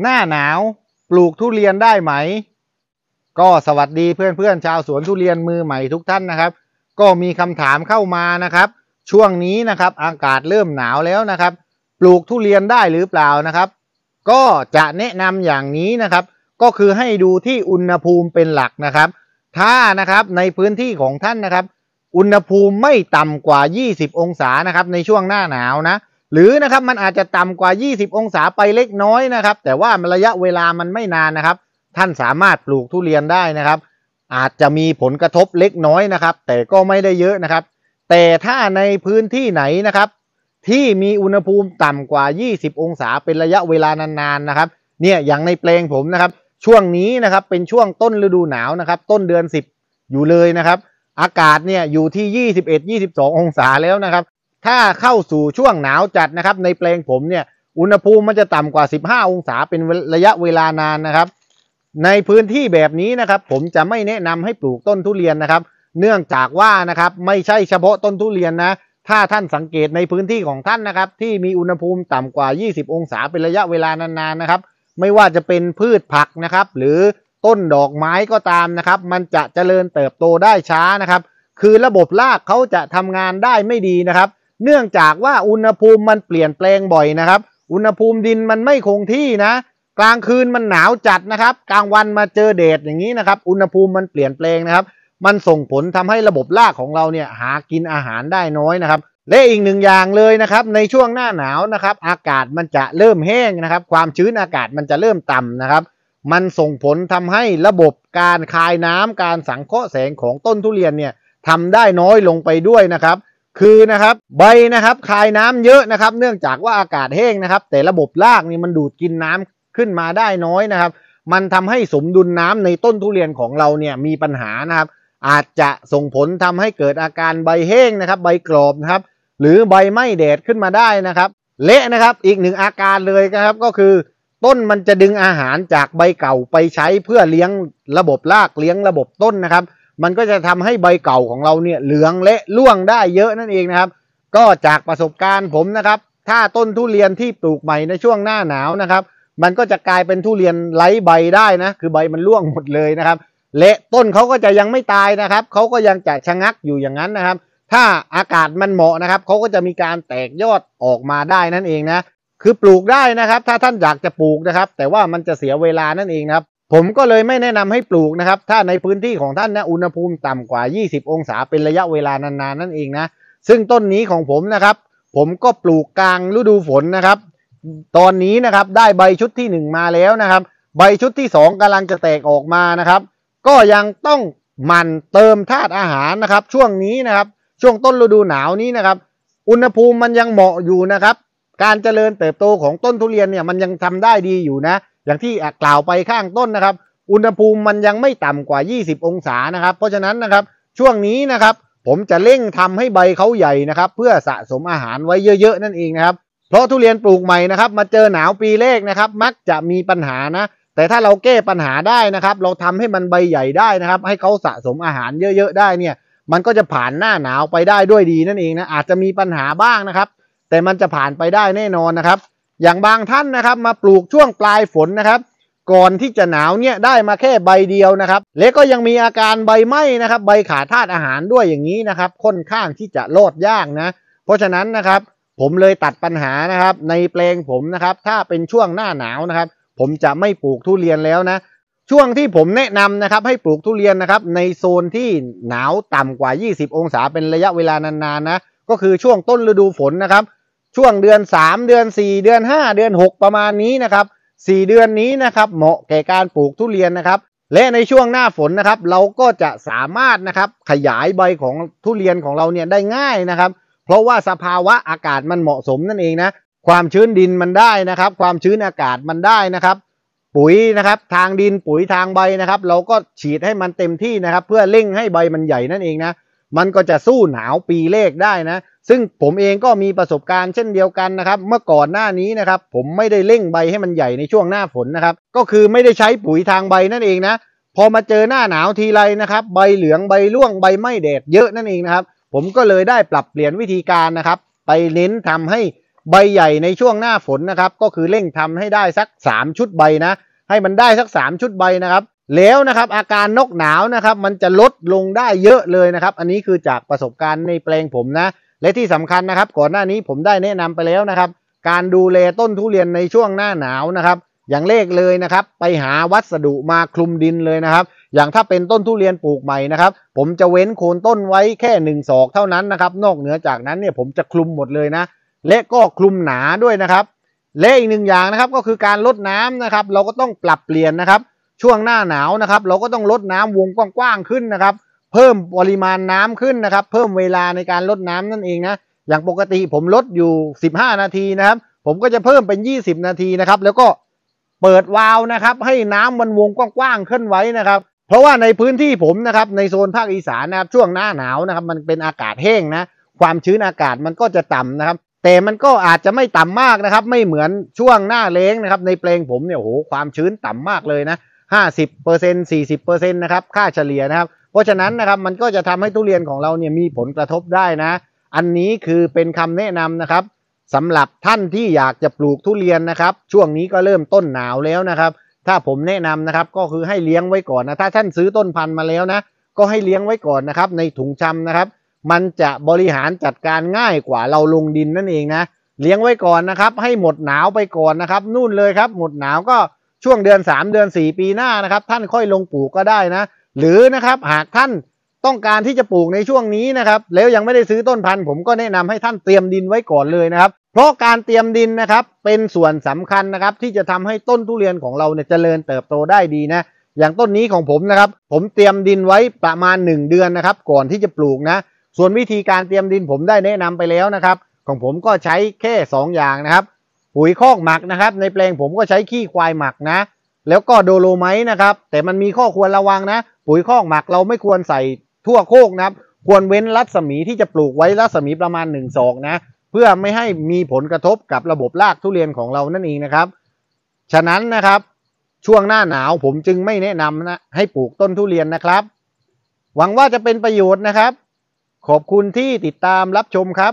หน้าหนาวปลูกทุเรียนได้ไหม ก็สวัสดีเพื่อนๆชาวสวนทุเรียนมือใหม่ทุกท่านนะครับ ก็มีคำถามเข้ามานะครับ ช่วงนี้นะครับอากาศเริ่มหนาวแล้วนะครับ ปลูกทุเรียนได้หรือเปล่านะครับ ก็จะแนะนำอย่างนี้นะครับ ก็คือให้ดูที่อุณหภูมิเป็นหลักนะครับ ถ้านะครับในพื้นที่ของท่านนะครับ อุณหภูมิไม่ต่ำกว่า 20 องศานะครับ ในช่วงหน้าหนาวนะหรือนะครับมันอาจจะต่ำกว่า 20 องศาไปเล็กน้อยนะครับ แต่ว่าระยะเวลา มันไม่นานนะครับ ท่านสามารถปลูกทุเรียนได้นะครับ อาจจะมีผลกระทบเล็กน้อยนะครับ แต่ก็ไม่ได้เยอะนะครับ แต่ถ้าในพื้นที่ไหนนะครับที่มีอุณหภูมิต่ำกว่า 20 องศา เป็นระยะเวลา นานๆ นะครับเนี่ยอย่างในเพลงผมนะครับ ช่วงนี้นะครับเป็นช่วงต้นฤดูหนาวนะครับ ต้นเดือน 10 อยู่เลยนะครับ อากาศเนี่ยอยู่ที่ 21-22 องศาแล้วนะครับถ้าเข้าสู่ช่วงหนาวจัดนะครับ ในแปลงผมเนี่ยอุณหภูมิมันจะต่ำกว่า 15 องศาเป็นระยะเวลานานนะครับ ในพื้นที่แบบนี้นะครับ ผมจะไม่แนะนำให้ปลูกต้นทุเรียนนะครับ เนื่องจากว่านะครับไม่ใช่เฉพาะต้นทุเรียนนะถ้าท่านสังเกตในพื้นที่ของท่านนะครับ ที่มีอุณหภูมิต่ำกว่า 20 องศาเป็นระยะเวลานานๆนะครับ ไม่ว่าจะเป็นพืชผักนะครับ หรือต้นดอกไม้ก็ตามนะครับ มันจะเจริญเติบโตได้ช้านะครับ คือระบบรากเขาจะทำงานได้ไม่ดีนะครับเนื่องจากว่าอุณหภูมิมันเปลี่ยนแปลงบ่อยนะครับ อุณหภูมิดินมันไม่คงที่นะ กลางคืนมันหนาวจัดนะครับ กลางวันมาเจอเดดอย่างนี้นะครับ อุณหภูมิมันเปลี่ยนแปลงนะครับ มันส่งผลทำให้ระบบรากของเราเนี่ยหากินอาหารได้น้อยนะครับ และอีกหนึ่งอย่างเลยนะครับ ในช่วงหน้าหนาวนะครับ อากาศมันจะเริ่มแห้งนะครับ ความชื้นอากาศมันจะเริ่มต่ำนะครับ มันส่งผลทำให้ระบบการคายน้ำการสังเคราะห์แสงของต้นทุเรียนเนี่ยทำได้น้อยลงไปด้วยนะครับคือนะครับใบนะครับคายน้ำเยอะนะครับ เนื่องจากว่าอากาศแห้งนะครับ แต่ระบบรากนี่มันดูดกินน้ำขึ้นมาได้น้อยนะครับ มันทำให้สมดุลน้ำในต้นทุเรียนของเราเนี่ยมีปัญหานะครับ อาจจะส่งผลทำให้เกิดอาการใบแห้งนะครับ ใบกรอบนะครับหรือใบไหม้แดดขึ้นมาได้นะครับเละนะครับอีกหนึ่งอาการเลยนะครับก็คือ ต้นมันจะดึงอาหารจากใบเก่าไปใช้เพื่อเลี้ยงระบบรากเลี้ยงระบบต้นนะครับมันก็จะทำให้ใบเก่าของเราเนี่ยเหลืองเละล่วงได้เยอะนั่นเองนะครับ ก็จากประสบการณ์ผมนะครับ ถ้าต้นทุเรียนที่ปลูกใหม่ในช่วงหน้าหนาวนะครับ มันก็จะกลายเป็นทุเรียนไร้ใบได้นะคือใบมันล่วงหมดเลยนะครับเละต้นเขาก็จะยังไม่ตายนะครับ เขาก็ยังจะชะงักอยู่อย่างนั้นนะครับ ถ้าอากาศมันเหมาะนะครับ เขาก็จะมีการแตกยอดออกมาได้นั่นเองนะคือปลูกได้นะครับ ถ้าท่านอยากจะปลูกนะครับ แต่ว่ามันจะเสียเวลานั่นเองนะครับผมก็เลยไม่แนะนำให้ปลูกนะครับ ถ้าในพื้นที่ของท่านนะอุณหภูมิต่ำกว่า 20 องศาเป็นระยะเวลานานๆนั่นเองนะซึ่งต้นนี้ของผมนะครับ ผมก็ปลูกกลางฤดูฝนนะครับ ตอนนี้นะครับได้ใบชุดที่ 1 มาแล้วนะครับ ใบชุดที่ 2 กำลังจะแตกออกมานะครับ ก็ยังต้องหมั่นเติมธาตุอาหารนะครับช่วงนี้นะครับช่วงต้นฤดูหนาวนี้นะครับ อุณหภูมิมันยังเหมาะอยู่นะครับการเจริญเติบโตของต้นทุเรียนเนี่ยมันยังทำได้ดีอยู่นะอย่างที่กล่าวไปข้างต้นนะครับ อุณหภูมิมันยังไม่ต่ำกว่า 20 องศานะครับ เพราะฉะนั้นนะครับ ช่วงนี้นะครับ ผมจะเร่งทำให้ใบเขาใหญ่นะครับ เพื่อสะสมอาหารไว้เยอะ ๆ นั่นเองนะครับ เพราะทุเรียนปลูกใหม่นะครับ มาเจอหนาวปีแรกนะครับ มักจะมีปัญหานะ แต่ถ้าเราแก้ปัญหาได้นะครับ เราทำให้มันใบใหญ่ได้นะครับ ให้เขาสะสมอาหารเยอะ ๆ ได้เนี่ย มันก็จะผ่านหน้าหนาวไปได้ด้วยดีนั่นเองนะ อาจจะมีปัญหาบ้างนะครับ แต่มันจะผ่านไปได้แน่นอนนะครับอย่างบางท่านนะครับ มาปลูกช่วงปลายฝนนะครับ ก่อนที่จะหนาวเนี่ยได้มาแค่ใบเดียวนะครับ แลวก็ยังมีอาการใบไหม้นะครับใบขาดธาตุอาหารด้วยอย่างนี้นะครับ ค่อนข้างที่จะโลดยากนะ เพราะฉะนั้นนะครับ ผมเลยตัดปัญหานะครับในแปลงผมนะครับ ถ้าเป็นช่วงหน้าหนาวนะครับ ผมจะไม่ปลูกทุเรียนแล้วนะ ช่วงที่ผมแนะนำนะครับ ให้ปลูกทุเรียนนะครับ ในโซนที่หนาวต่ำกว่า 20 องศาเป็นระยะเวลานานๆนะก็คือช่วงต้นฤดูฝนนะครับช่วงเดือน 3 เดือน 4 เดือน 5 เดือน 6 ประมาณนี้นะครับ4เดือนนี้นะครับเหมาะแก่การปลูกทุเรียนนะครับ และในช่วงหน้าฝนนะครับเราก็จะสามารถนะครับขยายใบของทุเรียนของเราเนี่ยได้ง่ายนะครับ เพราะว่าสภาวะอากาศมันเหมาะสมนั่นเองนะความชื้นดินมันได้นะครับ ความชื้นอากาศมันได้นะครับ ปุ๋ยนะครับทางดินปุ๋ยทางใบนะครับเราก็ฉีดให้มันเต็มที่นะครับ เพื่อเร่งให้ใบมันใหญ่นั่นเองนะมันก็จะสู้หนาวปีเลขได้นะ ซึ่งผมเองก็มีประสบการณ์เช่นเดียวกันนะครับ เมื่อก่อนหน้านี้นะครับ ผมไม่ได้เล่งใบให้มันใหญ่ในช่วงหน้าฝนนะครับ ก็คือไม่ได้ใช้ปุ๋ยทางใบนั่นเองนะ พอมาเจอหน้าหนาวทีไรนะครับ ใบเหลืองใบร่วงใบไม่แดดเยอะนั่นเองนะครับ ผมก็เลยได้ปรับเปลี่ยนวิธีการนะครับ ไปเน้นทำให้ใบใหญ่ในช่วงหน้าฝนนะครับ ก็คือเล่งทำให้ได้สัก 3 ชุดใบนะ ให้มันได้สัก3ชุดใบนะครับแล้วนะครับอาการนกหนาวนะครับมันจะลดลงได้เยอะเลยนะครับ อันนี้คือจากประสบการณ์ในแปลงผมนะและที่สำคัญนะครับก่อนหน้านี้ผมได้แนะนำไปแล้วนะครับ การดูแลต้นทุเรียนในช่วงหน้าหนาวนะครับ อย่างเลขเลยนะครับไปหาวัสดุมาคลุมดินเลยนะครับ อย่างถ้าเป็นต้นทุเรียนปลูกใหม่นะครับ ผมจะเว้นโคนต้นไว้แค่1ศอกเท่านั้นนะครับ นอกเหนือจากนั้นเนี่ยผมจะคลุมหมดเลยนะและก็คลุมหนาด้วยนะครับและอีกหนึ่งอย่างนะครับก็คือการลดน้ำนะครับเราก็ต้องปรับเปลี่ยนนะครับช่วงหน้า หนาวนะครับเราก็ต้องลดน้ำวงกว้างๆขึ้นนะครับเพิ่มปริมาณน้ำขึ้นนะครับ เพิ่มเวลาในการลดน้ำนั่นเองนะอย่างปกติผมลดอยู่ 15 นาทีนะครับผมก็จะเพิ่มเป็น 20 นาทีนะครับแล้วก็เปิดวาล์วนะครับ ให้น้ำมันวงกว้างๆขึ้นไว้นะครับ เพราะว่าในพื้นที่ผมนะครับในโซนภาคอีสานนะครับช่วงหน้าหนาวนะครับมันเป็นอากาศแห้งนะความชื้นอากาศมันก็จะต่ำนะครับ แต่มันก็อาจจะไม่ต่ำมากนะครับ ไม่เหมือนช่วงหน้าเล้งนะครับในแปลงผมเนี่ยโหความชื้นต่ำมากเลยนะ50เปอร์เซ็นต์40เปอร์เซ็นต์นะครับค่าเฉลี่ยนะครับ เพราะฉะนั้นนะครับมันก็จะทำให้ทุเรียนของเราเนี่ยมีผลกระทบได้นะ อันนี้คือเป็นคำแนะนำนะครับสำหรับท่านที่อยากจะปลูกทุเรียนนะครับ ช่วงนี้ก็เริ่มต้นหนาวแล้วนะครับ ถ้าผมแนะนำนะครับก็คือให้เลี้ยงไว้ก่อนนะถ้าท่านซื้อต้นพันธุ์มาแล้วนะก็ให้เลี้ยงไว้ก่อนนะครับ ในถุงชำนะครับ มันจะบริหารจัดการง่ายกว่าเราลงดินนั่นเองนะเลี้ยงไว้ก่อนนะครับ ให้หมดหนาวไปก่อนนะครับนู่นเลยครับ หมดหนาวก็ช่วงเดือน 3 เดือน 4 ปีหน้านะครับ ท่านค่อยลงปลูกก็ได้นะ หรือนะครับหากท่านต้องการที่จะปลูกในช่วงนี้นะครับแล้วยังไม่ได้ซื้อต้นพันธุ์ผมก็แนะนำให้ท่านเตรียมดินไว้ก่อนเลยนะครับ เพราะการเตรียมดินนะครับเป็นส่วนสำคัญนะครับ ที่จะทำให้ต้นทุเรียนของเราเนี่ยเจริญเติบโตได้ดีนะ อย่างต้นนี้ของผมนะครับ ผมเตรียมดินไว้ประมาณ 1 เดือนนะครับ ก่อนที่จะปลูกนะส่วนวิธีการเตรียมดินผมได้แนะนำไปแล้วนะครับ ของผมก็ใช้แค่ 2 อย่างนะครับปุ๋ยคอกหมักนะครับ ในแปลงผมก็ใช้ขี้ควายหมักนะ แล้วก็โดโลไมต์นะครับ แต่มันมีข้อควรระวังนะ ปุ๋ยคอกหมักเราไม่ควรใส่ทั่วโคกนะครับ ควรเว้นรัศมีที่จะปลูกไว้รัศมีประมาณ1นึ่งศอกนะ เพื่อไม่ให้มีผลกระทบกับระบบรากทุเรียนของเรานั่นเองนะครับ ฉะนั้นนะครับช่วงหน้าหนาวผมจึงไม่แนะนำนะให้ปลูกต้นทุเรียนนะครับ หวังว่าจะเป็นประโยชน์นะครับ ขอบคุณที่ติดตามรับชมครับ